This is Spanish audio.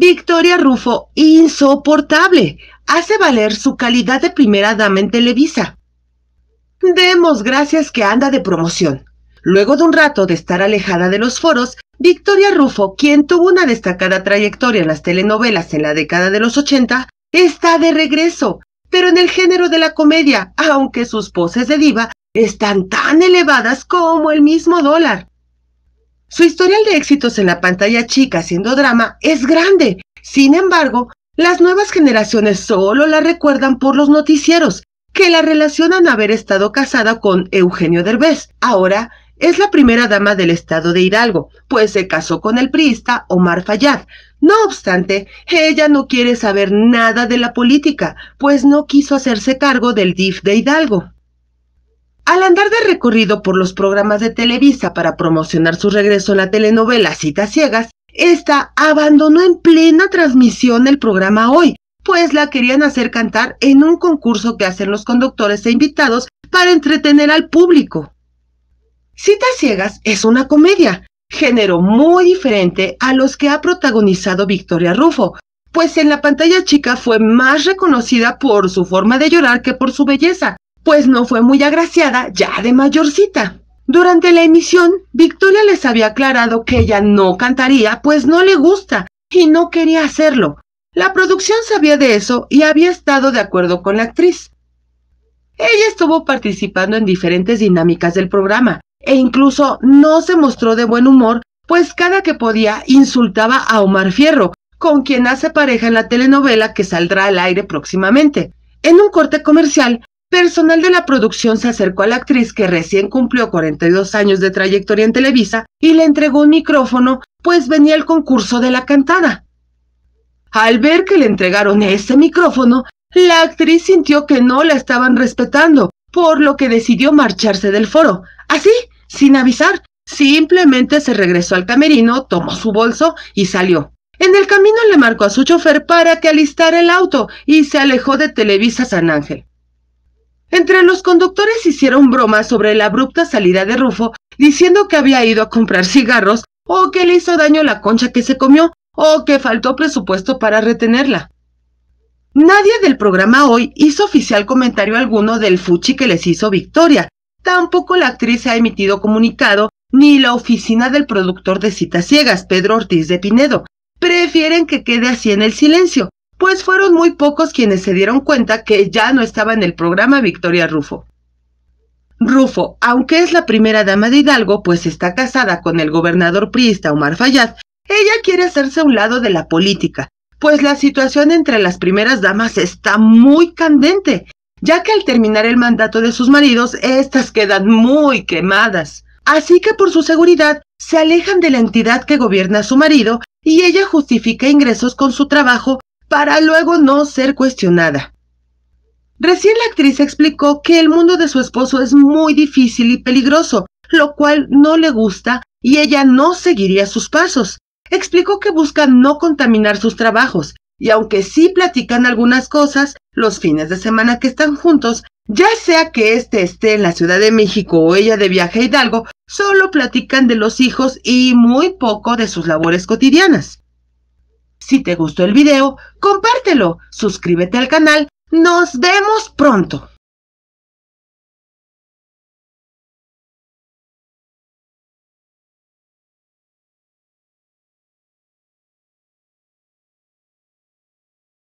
Victoria Rufo, insoportable, hace valer su calidad de primera dama en Televisa. Demos gracias que anda de promoción. Luego de un rato de estar alejada de los foros, Victoria Rufo, quien tuvo una destacada trayectoria en las telenovelas en la década de los 80, está de regreso, pero en el género de la comedia, aunque sus poses de diva están tan elevadas como el mismo dólar. Su historial de éxitos en la pantalla chica haciendo drama es grande. Sin embargo, las nuevas generaciones solo la recuerdan por los noticieros, que la relacionan haber estado casada con Eugenio Derbez. Ahora es la primera dama del estado de Hidalgo, pues se casó con el priista Omar Fayad. No obstante, ella no quiere saber nada de la política, pues no quiso hacerse cargo del DIF de Hidalgo. Al andar de recorrido por los programas de Televisa para promocionar su regreso a la telenovela Citas Ciegas, esta abandonó en plena transmisión el programa hoy, pues la querían hacer cantar en un concurso que hacen los conductores e invitados para entretener al público. Citas Ciegas es una comedia, género muy diferente a los que ha protagonizado Victoria Rufo, pues en la pantalla chica fue más reconocida por su forma de llorar que por su belleza, pues no fue muy agraciada ya de mayorcita. Durante la emisión, Victoria les había aclarado que ella no cantaría, pues no le gusta y no quería hacerlo. La producción sabía de eso y había estado de acuerdo con la actriz. Ella estuvo participando en diferentes dinámicas del programa e incluso no se mostró de buen humor, pues cada que podía insultaba a Omar Fierro, con quien hace pareja en la telenovela que saldrá al aire próximamente. En un corte comercial, personal de la producción se acercó a la actriz que recién cumplió 42 años de trayectoria en Televisa y le entregó un micrófono, pues venía el concurso de la cantada. Al ver que le entregaron ese micrófono, la actriz sintió que no la estaban respetando, por lo que decidió marcharse del foro. Así, sin avisar, simplemente se regresó al camerino, tomó su bolso y salió. En el camino le marcó a su chofer para que alistara el auto y se alejó de Televisa San Ángel. Entre los conductores hicieron bromas sobre la abrupta salida de Rufo, diciendo que había ido a comprar cigarros o que le hizo daño la concha que se comió o que faltó presupuesto para retenerla. Nadie del programa hoy hizo oficial comentario alguno del fuchi que les hizo Victoria. Tampoco la actriz ha emitido comunicado ni la oficina del productor de citas ciegas, Pedro Ortiz de Pinedo. Prefieren que quede así en el silencio pues fueron muy pocos quienes se dieron cuenta que ya no estaba en el programa Victoria Rufo. Rufo, aunque es la primera dama de Hidalgo, pues está casada con el gobernador priista Omar Fayad, ella quiere hacerse a un lado de la política, pues la situación entre las primeras damas está muy candente, ya que al terminar el mandato de sus maridos, éstas quedan muy quemadas. Así que por su seguridad, se alejan de la entidad que gobierna a su marido y ella justifica ingresos con su trabajo para luego no ser cuestionada. Recién la actriz explicó que el mundo de su esposo es muy difícil y peligroso, lo cual no le gusta y ella no seguiría sus pasos. Explicó que busca no contaminar sus trabajos y aunque sí platican algunas cosas, los fines de semana que están juntos, ya sea que éste esté en la Ciudad de México o ella de viaje a Hidalgo, solo platican de los hijos y muy poco de sus labores cotidianas. Si te gustó el video, compártelo, suscríbete al canal. Nos vemos pronto.